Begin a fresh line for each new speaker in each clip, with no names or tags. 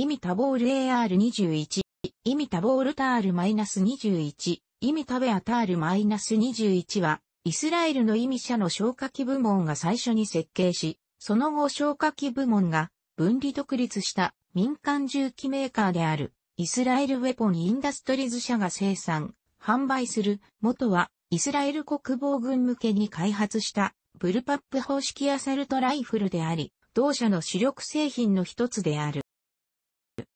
イミタボール AR21、イミタボールタール -21、イミタベアタール -21 は、イスラエルの意味者の消火器部門が最初に設計し、その後消火器部門が分離独立した民間重機メーカーである、イスラエルウェポンインダストリズ社が生産、販売する、元は、イスラエル国防軍向けに開発した、ブルパップ方式アサルトライフルであり、同社の主力製品の一つである。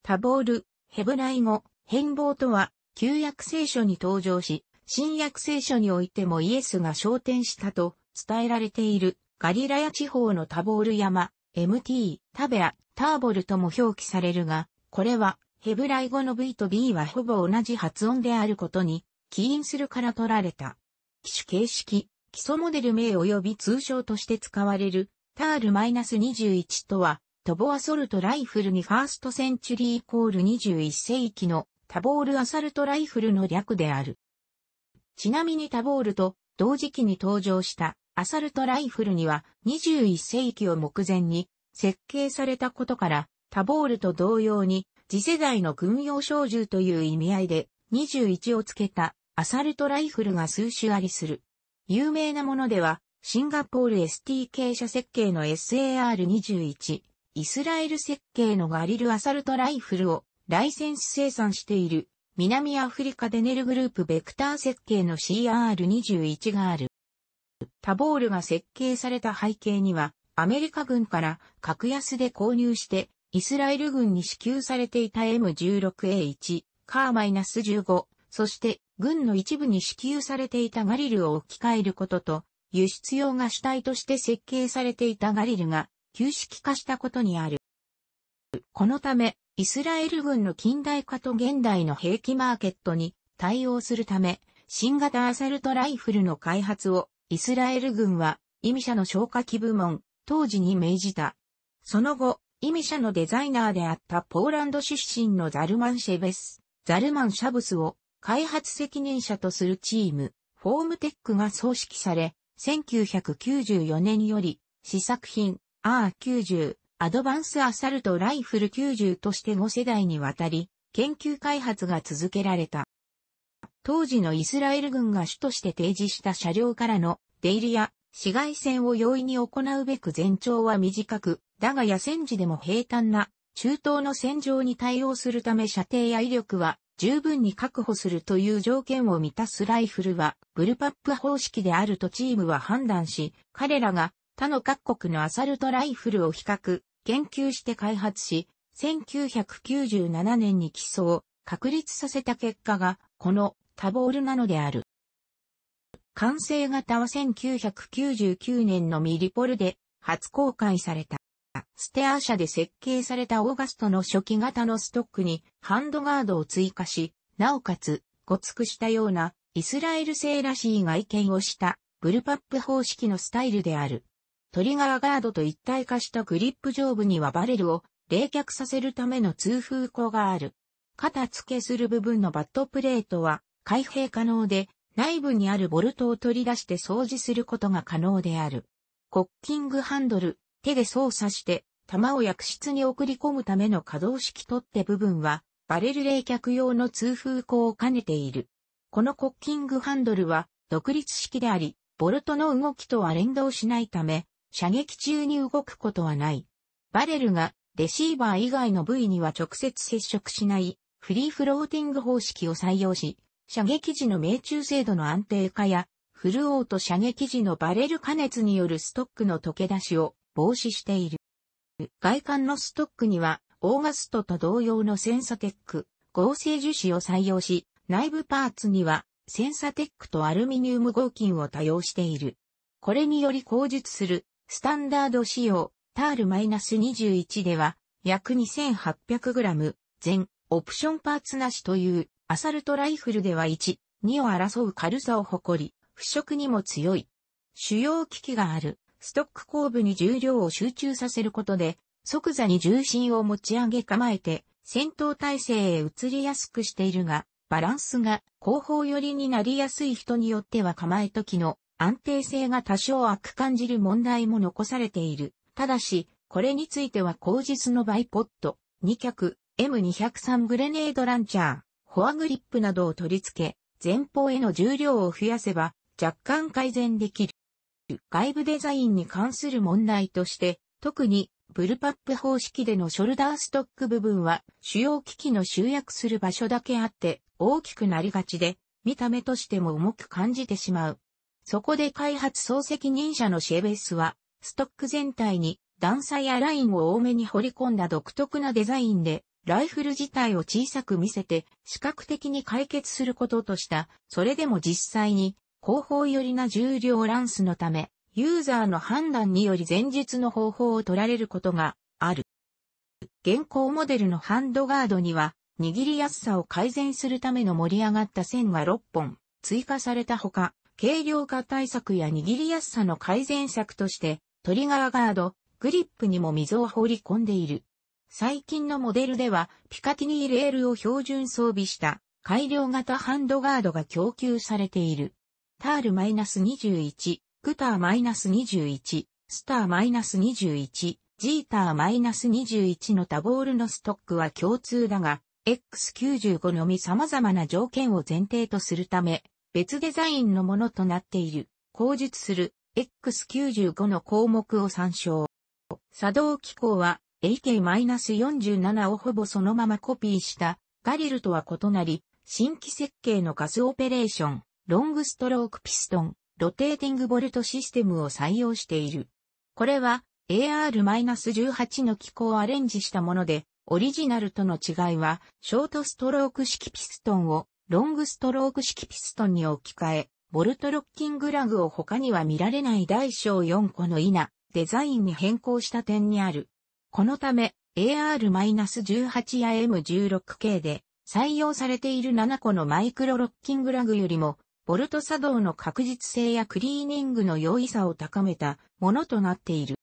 タボール、ヘブライ語、変貌とは、旧約聖書に登場し、新約聖書においてもイエスが昇天したと伝えられているガリラヤ地方のタボール山、MT、タベア、ターボルとも表記されるが、これはヘブライ語の V と B はほぼ同じ発音であることに起因するから取られた。機種形式、基礎モデル名及び通称として使われるタール -21 とはトボアソルトライフルにファーストセンチュリーイコール21世紀のタボールアサルトライフルの略である。ちなみにタボールと同時期に登場したアサルトライフルには21世紀を目前に設計されたことからタボールと同様に次世代の軍用小銃という意味合いで21をつけたアサルトライフルが数種ありする。有名なものではシンガポール STK 社設計の SAR21、イスラエル設計のガリルアサルトライフルをライセンス生産している南アフリカデネルグループベクター設計の CR21 がある。タボールが設計された背景にはアメリカ軍から格安で購入してイスラエル軍に支給されていた M16A1、カーマイナス15、そして軍の一部に支給されていたガリルを置き換えることと、輸出用が主体として設計されていたガリルが旧式化したことにある。このため、イスラエル軍の近代化と現代の兵器マーケットに対応するため、新型アサルトライフルの開発をイスラエル軍はイミ社の消火器部門、当時に命じた。その後、イミ社のデザイナーであったポーランド出身のザルマンシェベス、ザルマンシャブスを開発責任者とするチーム、フォームテックが創式され、1994年より試作品、R90、アドバンスアサルトライフル90として5世代にわたり、研究開発が続けられた。当時のイスラエル軍が主として提示した車両からの出入りや紫外線を容易に行うべく全長は短く、だが野戦時でも平坦な中東の戦場に対応するため射程や威力は十分に確保するという条件を満たすライフルはブルパップ方式であるとチームは判断し、彼らが他の各国のアサルトライフルを比較、研究して開発し、1997年に起草、確立させた結果が、このタボールなのである。完成型は1999年のミリポルで初公開された。ステア社で設計されたオーガストの初期型のストックにハンドガードを追加し、なおかつ、ごつくしたようなイスラエル製らしい外見をしたブルパップ方式のスタイルである。トリガーガードと一体化したグリップ上部にはバレルを冷却させるための通風口がある。肩付けする部分のバットプレートは開閉可能で内部にあるボルトを取り出して掃除することが可能である。コッキングハンドル、手で操作して弾を薬室に送り込むための可動式取って部分はバレル冷却用の通風口を兼ねている。このコッキングハンドルは独立式であり、ボルトの動きとは連動しないため、射撃中に動くことはない。バレルがレシーバー以外の部位には直接接触しないフリーフローティング方式を採用し、射撃時の命中精度の安定化や、フルオート射撃時のバレル加熱によるストックの溶け出しを防止している。外観のストックには、オーガストと同様のセンサテック、合成樹脂を採用し、内部パーツには、センサテックとアルミニウム合金を多用している。これにより工術するスタンダード仕様、タール -21 では、約 2800g、全、オプションパーツなしという、アサルトライフルでは1、2を争う軽さを誇り、腐食にも強い。主要機器がある、ストック後部に重量を集中させることで、即座に重心を持ち上げ構えて、戦闘体制へ移りやすくしているが、バランスが後方寄りになりやすい人によっては構え時の安定性が多少悪感じる問題も残されている。ただし、これについては後日のバイポット、2脚、M203 グレネードランチャー、フォアグリップなどを取り付け、前方への重量を増やせば若干改善できる。外部デザインに関する問題として、特にブルパップ方式でのショルダーストック部分は主要機器の集約する場所だけあって大きくなりがちで、見た目としても重く感じてしまう。そこで開発総責任者のシェベスは、ストック全体に段差やラインを多めに彫り込んだ独特なデザインで、ライフル自体を小さく見せて、視覚的に解決することとした、それでも実際に、後方寄りな重量ランスのため、ユーザーの判断により前述の方法を取られることがある。現行モデルのハンドガードには、握りやすさを改善するための盛り上がった線が6本追加されたほか、軽量化対策や握りやすさの改善策として、トリガーガード、グリップにも溝を放り込んでいる。最近のモデルでは、ピカティニーレールを標準装備した改良型ハンドガードが供給されている。タール -21、クター -21、スター -21、ジーター -21 の多ボールのストックは共通だが、X95 のみ様々な条件を前提とするため、別デザインのものとなっている、口述する X95 の項目を参照。作動機構は AK-47 をほぼそのままコピーしたガリルとは異なり、新規設計のガスオペレーション、ロングストロークピストン、ロテーティングボルトシステムを採用している。これは AR-18 の機構をアレンジしたもので、オリジナルとの違いは、ショートストローク式ピストンをロングストローク式ピストンに置き換え、ボルトロッキングラグを他には見られない大小4個のイナ、デザインに変更した点にある。このため、AR-18 や M16 系で採用されている7個のマイクロロッキングラグよりも、ボルト作動の確実性やクリーニングの容易さを高めたものとなっている。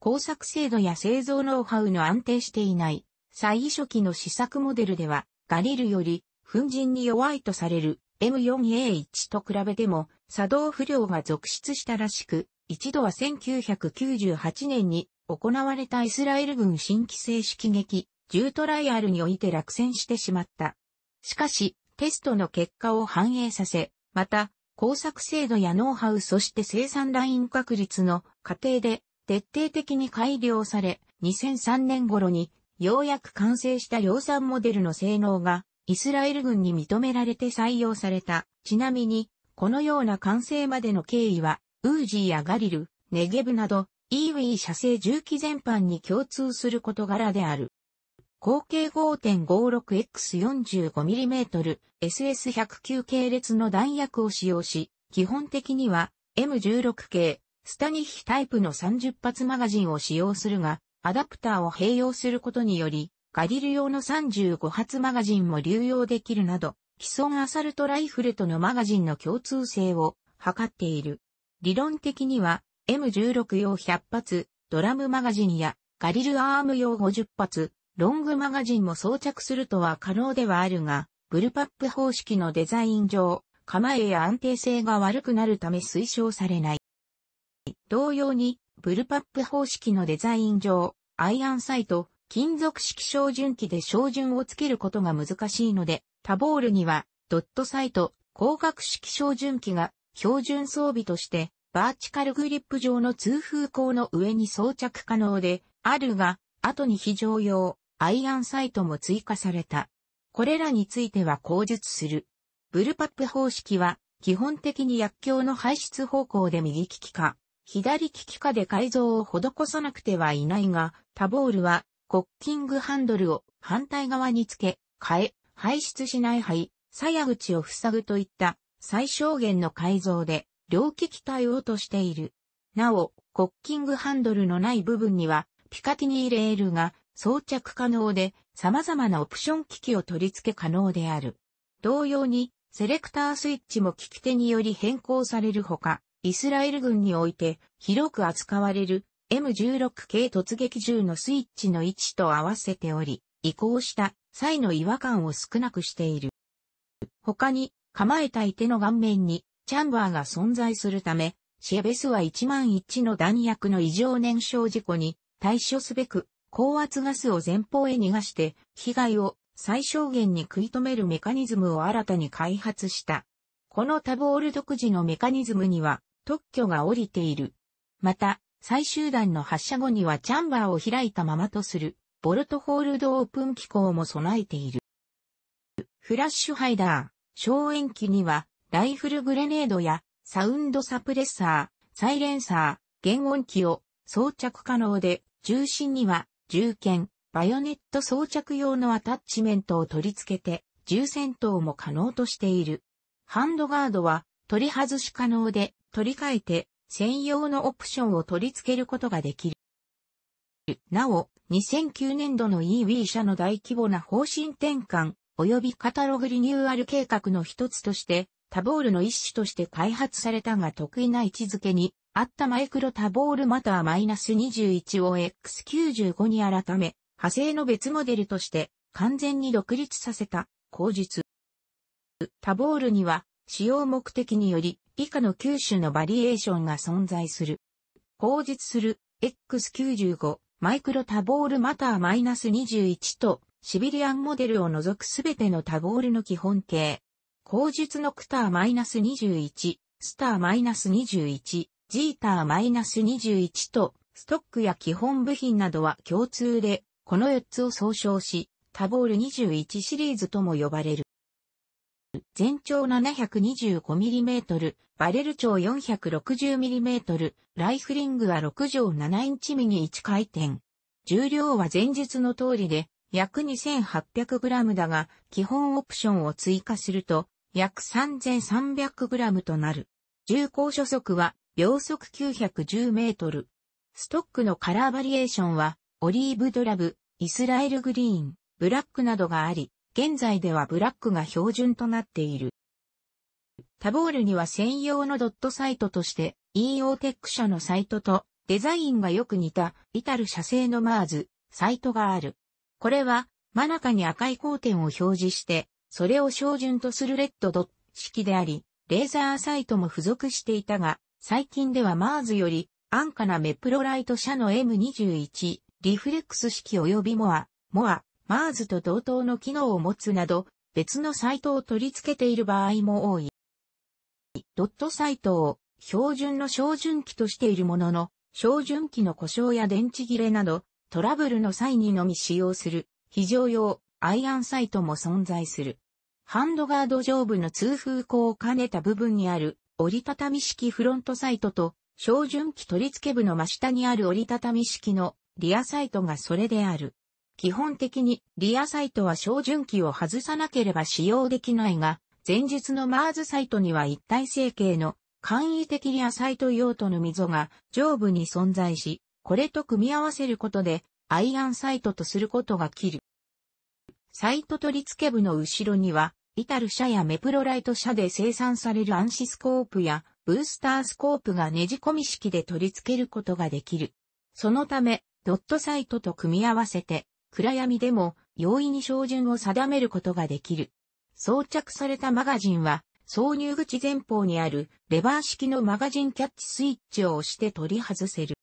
工作精度や製造ノウハウの安定していない、最初期の試作モデルでは、ガリルより粉塵に弱いとされる M4A1 と比べても作動不良が続出したらしく、一度は1998年に行われたイスラエル軍新規制式撃、10トライアルにおいて落選してしまった。しかし、テストの結果を反映させ、また、工作制度やノウハウそして生産ライン確率の過程で徹底的に改良され、2003年頃にようやく完成した量産モデルの性能がイスラエル軍に認められて採用された。ちなみに、このような完成までの経緯は、ウージーやガリル、ネゲブなど、イーウィー重機全般に共通する事柄である。口径 5.56X45mm SS109 系列の弾薬を使用し、基本的には M16 系、スタニヒタイプの30発マガジンを使用するが、アダプターを併用することにより、ガリル用の35発マガジンも流用できるなど、既存アサルトライフルとのマガジンの共通性を図っている。理論的には M16 用100発、ドラムマガジンやガリルアーム用50発、ロングマガジンも装着するとは可能ではあるが、ブルパップ方式のデザイン上、構えや安定性が悪くなるため推奨されない。同様に、ブルパップ方式のデザイン上、アイアンサイト、金属式照準器で照準をつけることが難しいので、タボールにはドットサイト、光学式照準器が標準装備としてバーチカルグリップ状の通風口の上に装着可能であるが、後に非常用、アイアンサイトも追加された。これらについては口述する。ブルパップ方式は、基本的に薬莢の排出方向で右利きか、左利きかで改造を施さなくてはいないが、タボールはコッキングハンドルを反対側につけ、変え、排出しない灰、鞘口を塞ぐといった最小限の改造で両機機対応としている。なお、コッキングハンドルのない部分にはピカティニーレールが装着可能で様々なオプション機器を取り付け可能である。同様にセレクタースイッチも利き手により変更されるほか、イスラエル軍において広く扱われる M16 系突撃銃のスイッチの位置と合わせており、移行した際の違和感を少なくしている。他に、構えたい手の顔面にチャンバーが存在するため、シェベスは1万1の弾薬の異常燃焼事故に対処すべく、高圧ガスを前方へ逃がして、被害を最小限に食い止めるメカニズムを新たに開発した。このタボール独自のメカニズムには特許が降りている。また、最終弾の発射後にはチャンバーを開いたままとする、ボルトホールドオープン機構も備えている。フラッシュハイダー、消炎器には、ライフルグレネードや、サウンドサプレッサー、サイレンサー、原音機を装着可能で、重心には、銃剣、バヨネット装着用のアタッチメントを取り付けて、銃戦闘も可能としている。ハンドガードは取り外し可能で、取り替えて専用のオプションを取り付けることができる。なお、2009年度の EV 社の大規模な方針転換、及びカタログリニューアル計画の一つとして、タボールの一種として開発されたが得意な位置づけに、あったマイクロタボールマター -21 を X95 に改め、派生の別モデルとして完全に独立させた、口述。タボールには、使用目的により、以下の9種のバリエーションが存在する。口述する X95 マイクロタボールマターマイナス21とシビリアンモデルを除くすべてのタボールの基本形。口述のクターマイナス21、スターマイナス21、ジーターマイナス21とストックや基本部品などは共通で、この4つを総称し、タボール21シリーズとも呼ばれる。全長 725mm、バレル長 460mm、ライフリングは6畳7インチミニ1回転。重量は前日の通りで約 2800g だが、基本オプションを追加すると約 3300g となる。重高初速は秒速 910m。ストックのカラーバリエーションは、オリーブドラブ、イスラエルグリーン、ブラックなどがあり、現在ではブラックが標準となっている。タボールには専用のドットサイトとして EO テック社のサイトとデザインがよく似た至タル社製のマーズ、サイトがある。これは真中に赤い光点を表示して、それを標準とするレッドドット式であり、レーザーサイトも付属していたが、最近ではマーズより安価なメプロライト社の M21 リフレックス式及びモア、モアマーズと同等の機能を持つなど、別のサイトを取り付けている場合も多い。ドットサイトを標準の照準器としているものの、照準器の故障や電池切れなど、トラブルの際にのみ使用する、非常用、アイアンサイトも存在する。ハンドガード上部の通風口を兼ねた部分にある、折りたたみ式フロントサイトと、照準器取り付け部の真下にある折りたたみ式のリアサイトがそれである。基本的にリアサイトは照準器を外さなければ使用できないが、前述のマーズサイトには一体成形の簡易的リアサイト用途の溝が上部に存在し、これと組み合わせることでアイアンサイトとすることが切る。サイト取り付け部の後ろには、イタル社やメプロライト社で生産されるアンシスコープやブースタースコープがねじ込み式で取り付けることができる。そのため、ドットサイトと組み合わせて暗闇でも容易に照準を定めることができる。装着されたマガジンは、挿入口前方にあるレバー式のマガジンキャッチスイッチを押して取り外せる。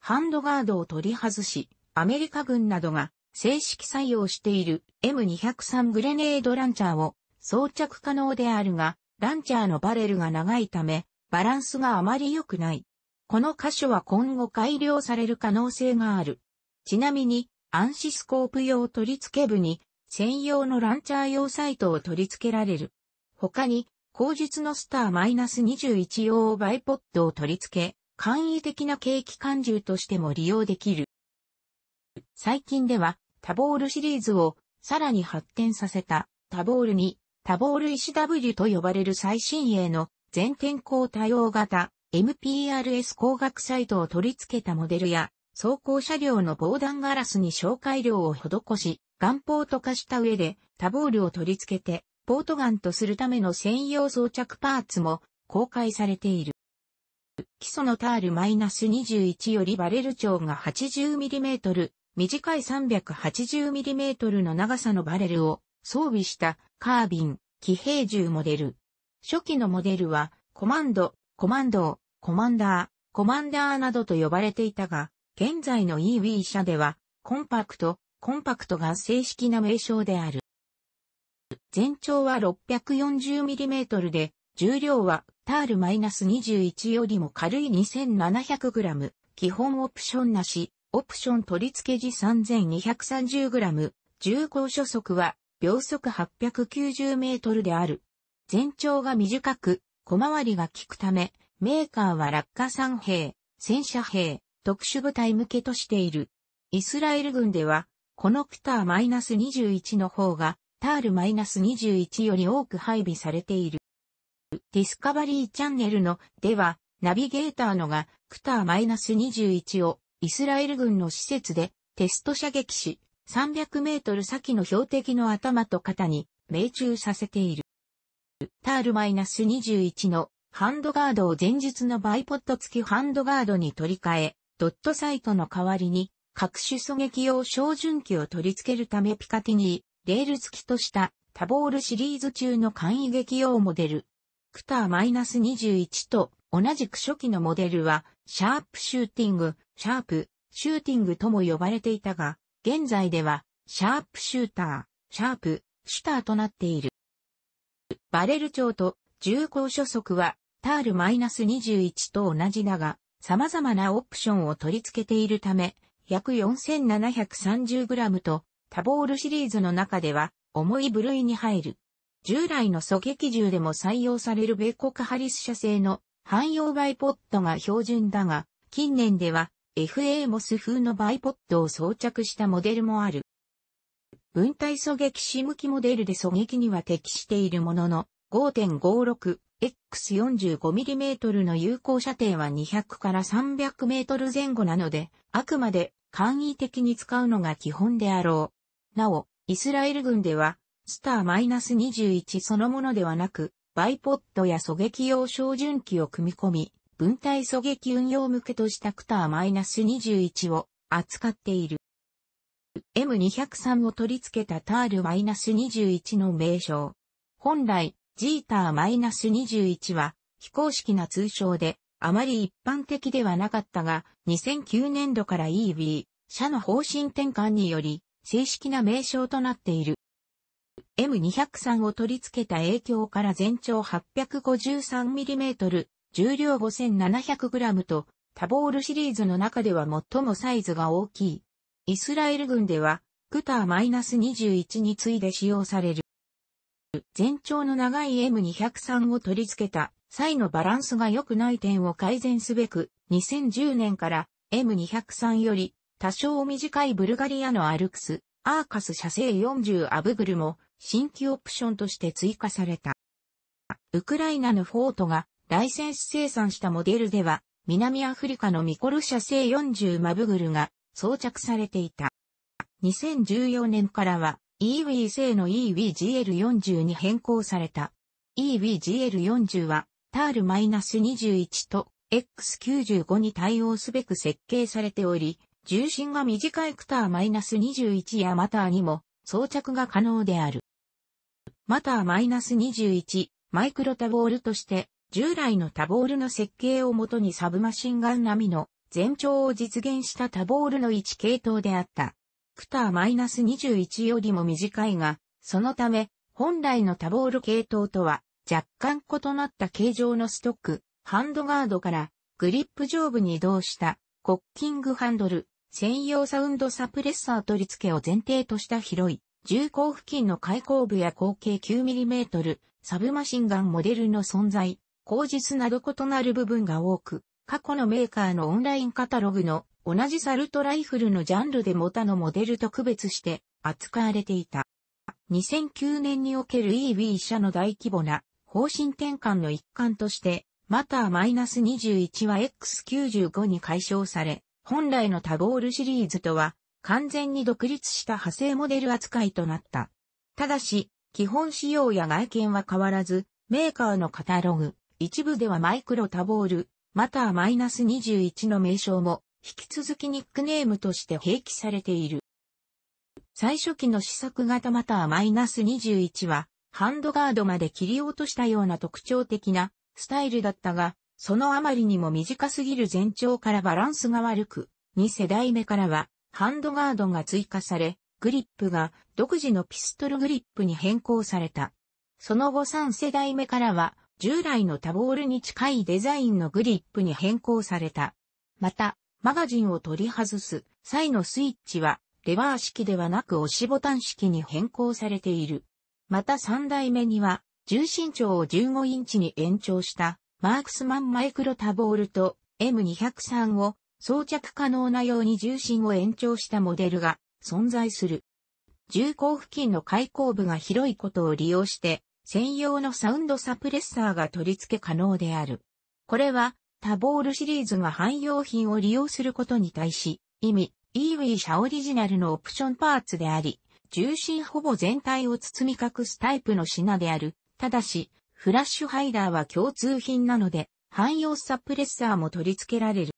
ハンドガードを取り外し、アメリカ軍などが正式採用している M203 グレネードランチャーを装着可能であるが、ランチャーのバレルが長いため、バランスがあまり良くない。この箇所は今後改良される可能性がある。ちなみに、アンシスコープ用取付部に専用のランチャー用サイトを取り付けられる。他に、後述のスター -21 用バイポッドを取り付け、簡易的な景気管銃としても利用できる。最近では、タボールシリーズをさらに発展させたタボールにタボール石 W と呼ばれる最新鋭の全天候多様型 MPRS 光学サイトを取り付けたモデルや走行車両の防弾ガラスに紹介料を施し、眼砲と化した上で多防量を取り付けて、ポートガンとするための専用装着パーツも公開されている。基礎のタール -21 よりバレル長が 80mm、短い 380mm の長さのバレルを装備したカービン、騎兵銃モデル。初期のモデルはコマンド、コマンドコマンダー、コマンダーなどと呼ばれていたが、現在の EV 車では、コンパクト、コンパクトが正式な名称である。全長は 640mm で、重量はタール -21 よりも軽い 2700g、基本オプションなし、オプション取り付け時 3230g、重厚初速は秒速 890m である。全長が短く、小回りが効くため、メーカーは落下3兵、戦車兵、特殊部隊向けとしている。イスラエル軍では、このクター -21 の方が、タール -21 より多く配備されている。ディスカバリーチャンネルのでは、ナビゲーターのが、クター -21 を、イスラエル軍の施設で、テスト射撃し、300メートル先の標的の頭と肩に、命中させている。タール -21 のハンドガードを前日のバイポット付きハンドガードに取り替え、ドットサイトの代わりに、各種狙撃用照準機を取り付けるためピカティニー、レール付きとしたタボールシリーズ中の簡易撃用モデル。クター -21 と同じく初期のモデルは、シャープシューティング、シャープ、シューティングとも呼ばれていたが、現在では、シャープシューター、シャープ、シュターとなっている。バレル長と重厚初速は、タール -21 と同じだが、様々なオプションを取り付けているため、約 4730g とタボールシリーズの中では重い部類に入る。従来の狙撃銃でも採用される米国ハリス社製の汎用バイポッドが標準だが、近年では FA モス風のバイポッドを装着したモデルもある。分体狙撃士向きモデルで狙撃には適しているものの、5.56 X45mm の有効射程は200から300メートル前後なので、あくまで簡易的に使うのが基本であろう。なお、イスラエル軍では、スター -21 そのものではなく、バイポッドや狙撃用照準機を組み込み、分体狙撃運用向けとしたクター -21 を扱っている。M203 を取り付けたタール -21 の名称。本来、ジーター -21 は非公式な通称であまり一般的ではなかったが2009年度から e v 社の方針転換により正式な名称となっている。M203 を取り付けた影響から全長 853mm、重量 5700g とタボールシリーズの中では最もサイズが大きい。イスラエル軍ではクター -21 に次いで使用される。全長の長い M203 を取り付けた際のバランスが良くない点を改善すべく、2010年から M203 より多少短いブルガリアのアルクス、アーカス射製40アブグルも新規オプションとして追加された。ウクライナのフォートがライセンス生産したモデルでは、南アフリカのミコル射製40マブグルが装着されていた。2014年からは EV 製の e v g l 4に変更された。EVGL40 は、タール -21 と X95 に対応すべく設計されており、重心が短いクター -21 やマターにも装着が可能である。マター -21 マイクロタボールとして、従来のタボールの設計をもとにサブマシンガン並みの全長を実現したタボールの1系統であった。クター -21 よりも短いが、そのため、本来のタボール系統とは若干異なった形状のストック、ハンドガードからグリップ上部に移動したコッキングハンドル、専用サウンドサプレッサー取り付けを前提とした広い重工付近の開口部や口径 9mm、サブマシンガンモデルの存在、口実など異なる部分が多く、過去のメーカーのオンラインカタログの同じサルトライフルのジャンルでも他のモデルと区別して扱われていた。2009年における e v 社の大規模な方針転換の一環として、マター -21 は X95 に解消され、本来のタボールシリーズとは完全に独立した派生モデル扱いとなった。ただし、基本仕様や外見は変わらず、メーカーのカタログ、一部ではマイクロタボール、マター -21 の名称も引き続きニックネームとして併記されている。最初期の試作型またはマイナス21は、ハンドガードまで切り落としたような特徴的なスタイルだったが、そのあまりにも短すぎる前兆からバランスが悪く、2世代目からは、ハンドガードが追加され、グリップが独自のピストルグリップに変更された。その後3世代目からは、従来のタボールに近いデザインのグリップに変更された。また、マガジンを取り外す際のスイッチは、レバー式ではなく押しボタン式に変更されている。また3代目には、重心長を15インチに延長したマークスマンマイクロタボールと M203 を装着可能なように重心を延長したモデルが存在する。重工付近の開口部が広いことを利用して専用のサウンドサプレッサーが取り付け可能である。これはタボールシリーズが汎用品を利用することに対し、意味、イーウィ社オリジナルのオプションパーツであり、重心ほぼ全体を包み隠すタイプの品である。ただし、フラッシュハイダーは共通品なので、汎用サプレッサーも取り付けられる。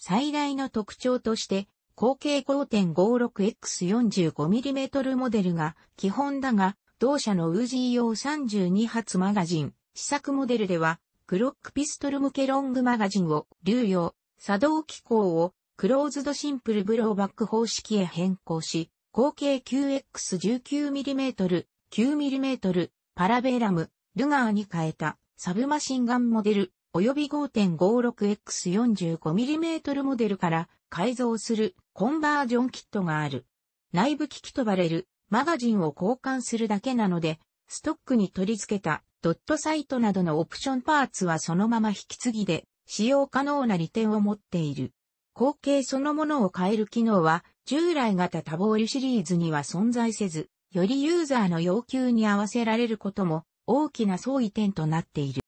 最大の特徴として、口径 5.56X45mm モデルが基本だが、同社のウージー用32発マガジン、試作モデルではクロックピストル向けロングマガジンを流用、作動機構をクローズドシンプルブローバック方式へ変更し、合計 9X19mm、9mm、パラベラム、ルガーに変えたサブマシンガンモデル、及び 5.56X45mm モデルから改造するコンバージョンキットがある。内部機器とバレるマガジンを交換するだけなので、ストックに取り付けたドットサイトなどのオプションパーツはそのまま引き継ぎで使用可能な利点を持っている。後継そのものを変える機能は従来型多ールシリーズには存在せず、よりユーザーの要求に合わせられることも大きな相違点となっている。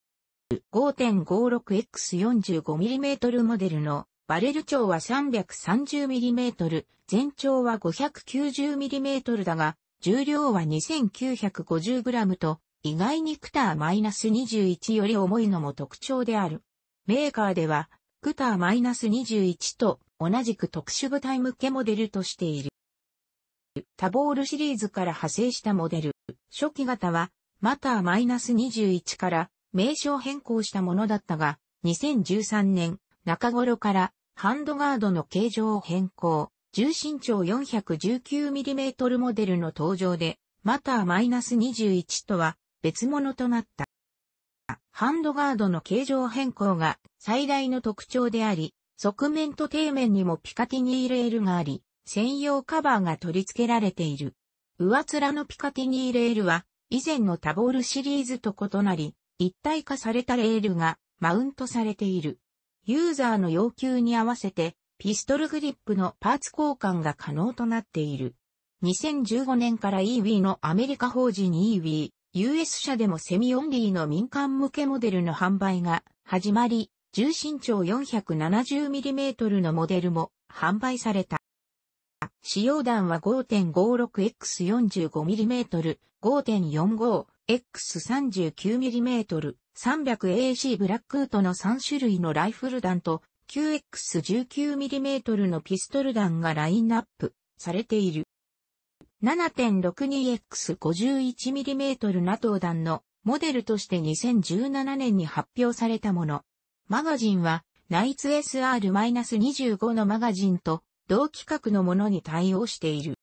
5.56X45mm モデルのバレル長は 330mm、全長は 590mm だが、重量は 2950g と意外にクター -21 より重いのも特徴である。メーカーでは、クター -21 と同じく特殊部隊向けモデルとしている。タボールシリーズから派生したモデル。初期型は、マター -21 から名称変更したものだったが、2013年中頃からハンドガードの形状を変更。重心長 419mm モデルの登場で、マター -21 とは別物となった。ハンドガードの形状変更が最大の特徴であり、側面と底面にもピカティニーレールがあり、専用カバーが取り付けられている。上面のピカティニーレールは、以前のタボールシリーズと異なり、一体化されたレールがマウントされている。ユーザーの要求に合わせて、ピストルグリップのパーツ交換が可能となっている。2015年から EV のアメリカ法人 EV US 社でもセミオンリーの民間向けモデルの販売が始まり、重心長 470mm のモデルも販売された。使用弾は 5.56X45mm、5.45X39mm、300AC ブラックウッドの3種類のライフル弾と 9X19mm のピストル弾がラインナップされている。7.62X51mm ナトー弾のモデルとして2017年に発表されたもの。マガジンはナイツ SR-25 のマガジンと同規格のものに対応している。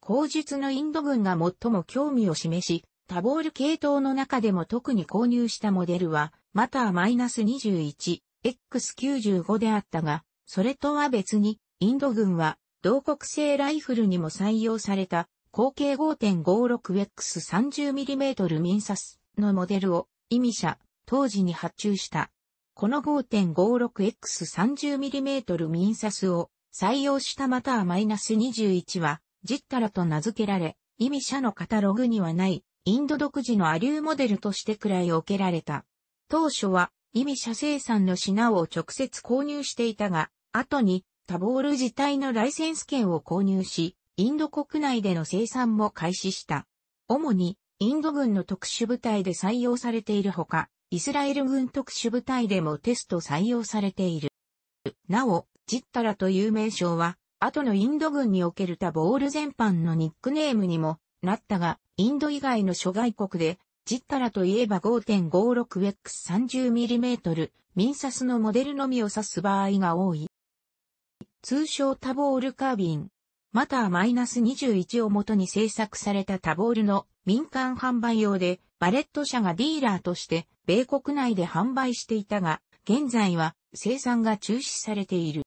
後述のインド軍が最も興味を示し、タボール系統の中でも特に購入したモデルは、マター -21X95 であったが、それとは別に、インド軍は同国製ライフルにも採用された、口径 5.56X30mm ミンサスのモデルを、意味者、当時に発注した。この 5.56X30mm ミンサスを採用したまたはマイナス21は、ジッタラと名付けられ、意味者のカタログにはない、インド独自のアリューモデルとしてくらい受けられた。当初は、意味者生産の品を直接購入していたが、後にタボール自体のライセンス権を購入し、インド国内での生産も開始した。主に、インド軍の特殊部隊で採用されているほか、イスラエル軍特殊部隊でもテスト採用されている。なお、ジッタラという名称は、後のインド軍におけるタボール全般のニックネームにもなったが、インド以外の諸外国で、ジッタラといえば 5.56X30mm ミンサスのモデルのみを指す場合が多い。通称タボールカービン、またはマイナス21をもとに製作されたタボールの民間販売用で、バレット社がディーラーとして、米国内で販売していたが、現在は生産が中止されている。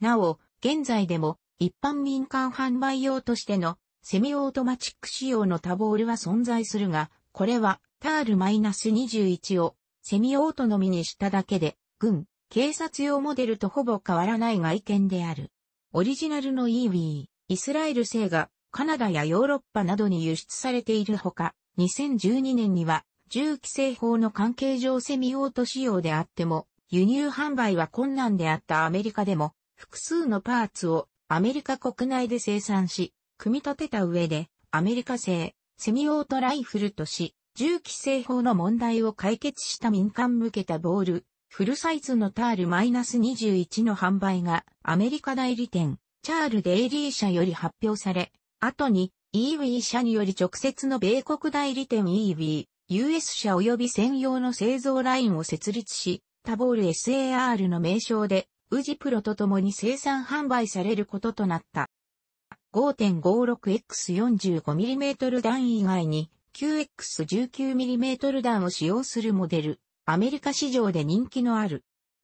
なお、現在でも一般民間販売用としてのセミオートマチック仕様のタボールは存在するが、これはタール -21 をセミオートのみにしただけで、軍、警察用モデルとほぼ変わらない外見である。オリジナルの EV、イスラエル製がカナダやヨーロッパなどに輸出されているほか、2012年には銃規制法の関係上セミオート仕様であっても、輸入販売は困難であったアメリカでも、複数のパーツをアメリカ国内で生産し、組み立てた上で、アメリカ製、セミオートライフルとし、銃規制法の問題を解決した民間向けたボール、フルサイズのタール -21 の販売がアメリカ代理店、チャール・デイリー社より発表され、後に EV 社により直接の米国代理店 EV、US 社及び専用の製造ラインを設立し、タボール SAR の名称で、ウジプロと共に生産販売されることとなった。5.56X45mm 弾以外に 9X19mm 弾を使用するモデル、アメリカ市場で人気のある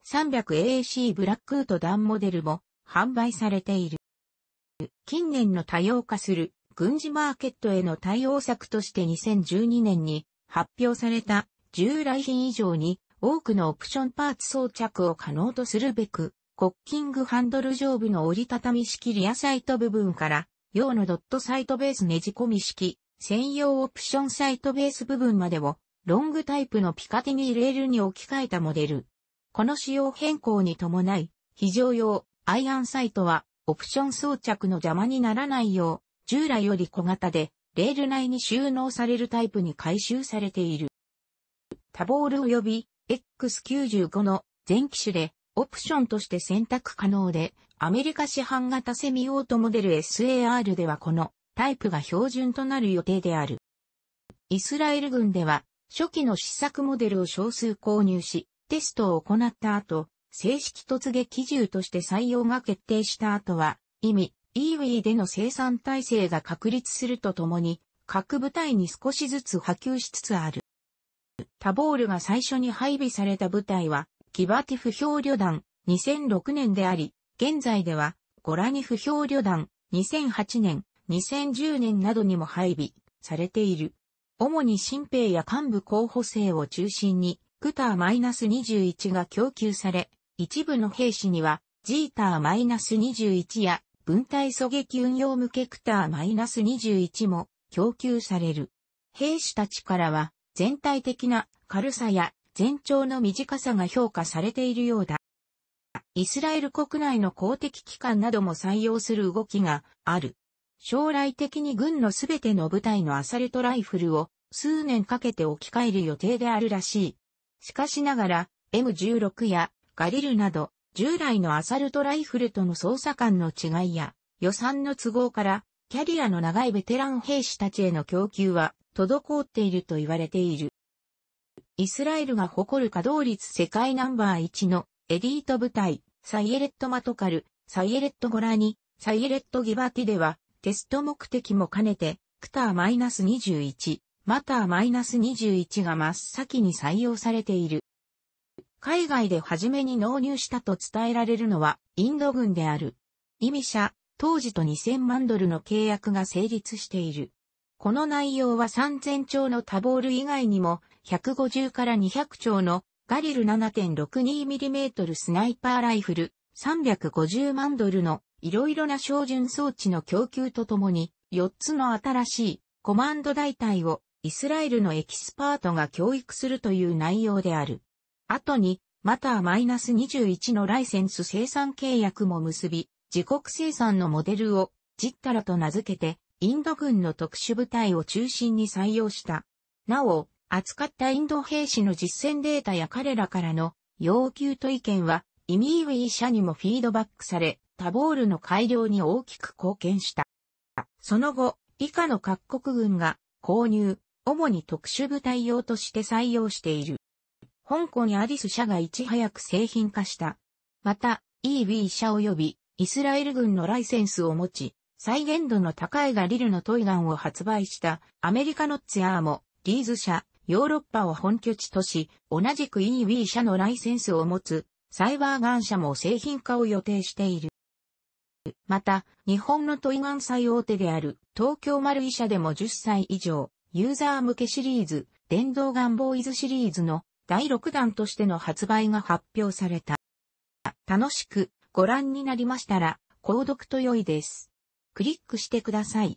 3 0 0 a c ブラックウッドンモデルも販売されている。近年の多様化する軍事マーケットへの対応策として2012年に発表された従来品以上に多くのオプションパーツ装着を可能とするべく、コッキングハンドル上部の折りたたみ式リアサイト部分から、用のドットサイトベースねじ込み式、専用オプションサイトベース部分までをロングタイプのピカティニーレールに置き換えたモデル。この仕様変更に伴い、非常用、アイアンサイトは、オプション装着の邪魔にならないよう、従来より小型で、レール内に収納されるタイプに改修されている。タボール及び X95 の全機種でオプションとして選択可能で、アメリカ市販型セミオートモデル SAR ではこのタイプが標準となる予定である。イスラエル軍では初期の試作モデルを少数購入し、テストを行った後、正式突撃基準として採用が決定した後は、意味、EWE での生産体制が確立するとともに、各部隊に少しずつ波及しつつある。タボールが最初に配備された部隊は、キバティ不評旅団2006年であり、現在では、ゴラニ不評旅団2008年、2010年などにも配備されている。主に新兵や幹部候補生を中心に、クター -21 が供給され、一部の兵士には、ジーター -21 や、分隊狙撃運用向けクター -21 も供給される。兵士たちからは、全体的な軽さや全長の短さが評価されているようだ。イスラエル国内の公的機関なども採用する動きがある。将来的に軍のすべての部隊のアサルトライフルを数年かけて置き換える予定であるらしい。しかしながら M16 やガリルなど従来のアサルトライフルとの操作感の違いや予算の都合からキャリアの長いベテラン兵士たちへの供給は滞っていると言われている。イスラエルが誇る稼働率世界ナンバー1のエリート部隊サイエレットマトカル、サイエレットゴラニ、サイエレットギバティではテスト目的も兼ねて、クター -21、マター -21 が真っ先に採用されている。海外で初めに納入したと伝えられるのはインド軍である。意味者、当時と2000万ドルの契約が成立している。この内容は3000兆のタボール以外にも、150から200兆のガリル 7.62mm スナイパーライフル350万ドルのいろいろな照準装置の供給とともに、4つの新しいコマンド代替をイスラエルのエキスパートが教育するという内容である。後に、またマ21のライセンス生産契約も結び、自国生産のモデルをジッタラと名付けて、インド軍の特殊部隊を中心に採用した。なお、扱ったインド兵士の実践データや彼らからの要求と意見は、イミーウィー社にもフィードバックされ、タボールの改良に大きく貢献した。その後、以下の各国軍が購入、主に特殊部隊用として採用している。香港にアディス社がいち早く製品化した。また、EB 社及びイスラエル軍のライセンスを持ち、再現度の高いガリルのトイガンを発売したアメリカのツヤーもリーズ社、ヨーロッパを本拠地とし、同じく EB 社のライセンスを持つサイバーガン社も製品化を予定している。また、日本の問ン最大手である東京マルイ社でも10歳以上、ユーザー向けシリーズ、電動ガンボーイズシリーズの第6弾としての発売が発表された。楽しくご覧になりましたら、購読と良いです。クリックしてください。